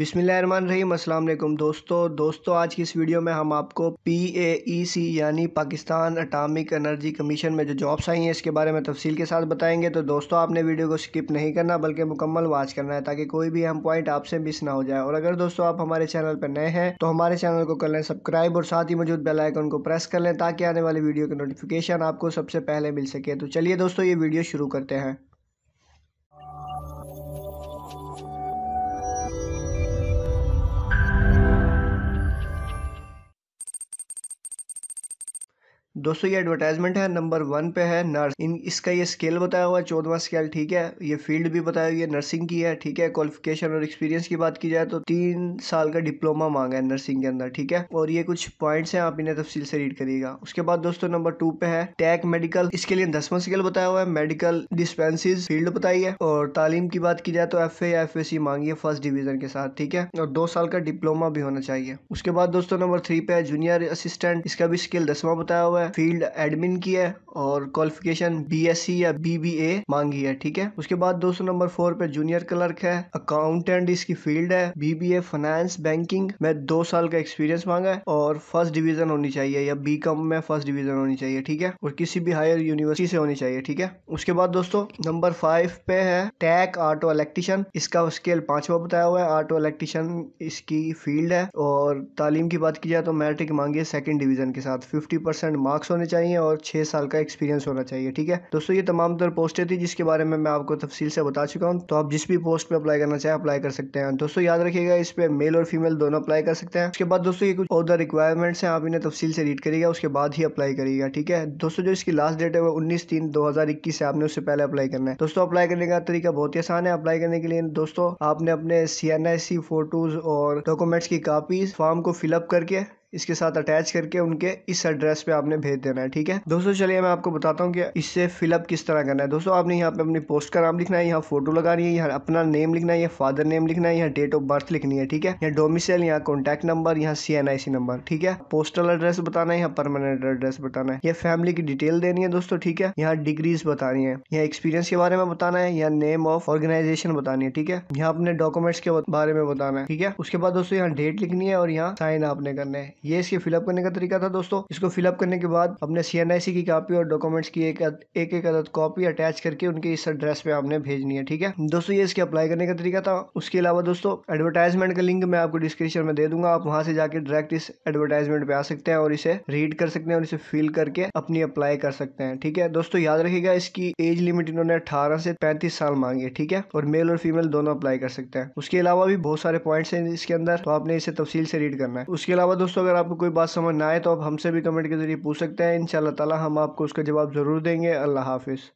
अस्सलाम वालेकुम दोस्तों दोस्तों आज की इस वीडियो में हम आपको पी ए ई सी यानी पाकिस्तान अटामिक एनर्जी कमीशन में जो जॉब्स आई हैं इसके बारे में तफसील के साथ बताएंगे तो दोस्तों आपने वीडियो को स्किप नहीं करना बल्कि मुकम्मल वाच करना है ताकि कोई भी अहम पॉइंट आपसे मिस ना हो जाए और अगर दोस्तों आप हमारे चैनल पर नए हैं तो हमारे चैनल को कर लें सब्सक्राइब और साथ ही मौजूद बेलाइकन को प्रेस कर लें ताकि आने वाली वीडियो की नोटिफिकेशन आपको सबसे पहले मिल सके तो चलिए दोस्तों ये वीडियो शुरू करते हैं दोस्तों ये एडवर्टाइजमेंट है नंबर वन पे है नर्स इन इसका ये स्केल बताया हुआ है चौदवा स्केल ठीक है ये फील्ड भी बताया हुआ है नर्सिंग की है ठीक है क्वालिफिकेशन और एक्सपीरियंस की बात की जाए तो तीन साल का डिप्लोमा मांगा है नर्सिंग के अंदर ठीक है और ये कुछ पॉइंट्स हैं आप इन्हें तफसील से रीड करिएगा उसके बाद दोस्तों नंबर टू पे है टैक मेडिकल इसके लिए दसवा स्केल बताया हुआ है मेडिकल डिस्पेंसिस फील्ड बताई है और तालीम की बात की जाए तो एफ या एफ सी मांगी है फर्स्ट डिविजन के साथ ठीक है और दो साल का डिप्लोमा भी होना चाहिए उसके बाद दोस्तों नंबर थ्री पे है जूनियर असिस्टेंट इसका भी स्केल दसवां बताया हुआ है है फील्ड एडमिन की है और क्वालिफिकेशन बीएससी या बीबीए मांगी है ठीक है उसके बाद दोस्तों नंबर फोर पे जूनियर क्लर्क है अकाउंटेंट इसकी फील्ड है बीबीए फाइनेंस बैंकिंग में दो साल का एक्सपीरियंस मांगा है और फर्स्ट डिवीजन होनी चाहिए या बी में फर्स्ट डिवीजन होनी चाहिए ठीक है और किसी भी हायर यूनिवर्सिटी से होनी चाहिए ठीक है उसके बाद दोस्तों नंबर फाइव पे है टैक ऑटो इलेक्ट्रिशियन इसका स्केल पांचवा बताया हुआ है ऑटो इलेक्ट्रिशियन इसकी फील्ड है और तालीम की बात की जाए तो मैट्रिक मांगी है सेकेंड डिवीजन के साथ फिफ्टी परसेंट मार्क्स होने चाहिए और छः साल का एक्सपीरियंस होना चाहिए ठीक है दोस्तों ये तमाम तर पोस्टें थी जिसके बारे में मैं आपको तफसील से बता चुका हूँ तो आप जिस भी पोस्ट पर अप्लाई करना चाहें अप्लाई कर सकते हैं दोस्तों याद रखिएगा इस पर मेल और फीमेल दोनों अप्लाई कर सकते हैं उसके बाद दोस्तों ये कुछ और रिक्वायरमेंट्स हैं आप इन्हें तफसील से रीड करिएगा उसके बाद ही अप्लाई करिएगा ठीक है दोस्तों जो इसकी लास्ट डेट है वो उन्नीस तीन दो हज़ार इक्कीस है आपने उससे पहले अप्लाई करना है दोस्तों अप्लाई करने का तरीका बहुत ही आसान है अप्लाई करने के लिए दोस्तों आपने अपने C N I C photos और डॉक्यूमेंट्स की कापीज फॉर्म को फिलअप करके इसके साथ अटैच करके उनके इस एड्रेस पे आपने भेज देना है ठीक है दोस्तों चलिए मैं आपको बताता हूँ कि इससे फिलअप किस तरह करना है दोस्तों आपने यहाँ पे अपनी पोस्ट का नाम लिखना है यहाँ फोटो लगानी है यहाँ अपना नेम लिखना है यहाँ फादर नेम लिखना है यहाँ डेट ऑफ बर्थ लिखनी है ठीक है यहाँ डोमिसल यहाँ कॉन्टैक्ट नंबर यहाँ सी नंबर ठीक है पोस्टल एड्रेस बताना है यहाँ परमानेंट एड्रेस बताना है यहाँ फैमिली की डिटेल देनी है दोस्तों ठीक है यहाँ डिग्रीज बतानी है यहाँ एक्सपीरियंस के बारे में बताना है यहाँ नेम ऑफ ऑर्गेनाइजेशन बतानी है ठीक है यहाँ अपने डॉक्यूमेंट्स के बारे में बताना है ठीक है उसके बाद दोस्तों यहाँ डेट लिखनी है और यहाँ साइन आपने करना है ये इसके फिलअप करने का तरीका था दोस्तों इसको फिलअप करने के बाद अपने सी की कापी और डॉक्यूमेंट्स की एक एक एक अदद कॉपी अटैच करके उनके इस एड्रेस पे आपने भेजनी है ठीक है दोस्तों ये इसके अप्लाई करने का तरीका था उसके अलावा दोस्तों एडवर्टाइजमेंट का लिंक मैं आपको डिस्क्रिप्शन में दे दूंगा आप वहां से जाकर डायरेक्ट इस एडवर्टाइजमेंट पे आ सकते हैं और इसे रीड कर सकते हैं और इसे फिल करके अपनी अप्लाई कर सकते हैं ठीक है दोस्तों याद रखेगा इसकी एज लिमिट इन्होंने अठारह से पैंतीस साल मांगी है ठीक है और मेल और फीमेल दोनों अप्लाई कर सकते हैं उसके अलावा भी बहुत सारे पॉइंट्स हैं इसके अंदर तो आपने इसे तफसील से रीड करना है उसके अलावा दोस्तों अगर अगर आपको कोई बात समझ ना आए तो आप हमसे भी कमेंट के ज़रिए पूछ सकते हैं इन ताला हम आपको उसका जवाब ज़रूर देंगे अल्लाह हाफिज़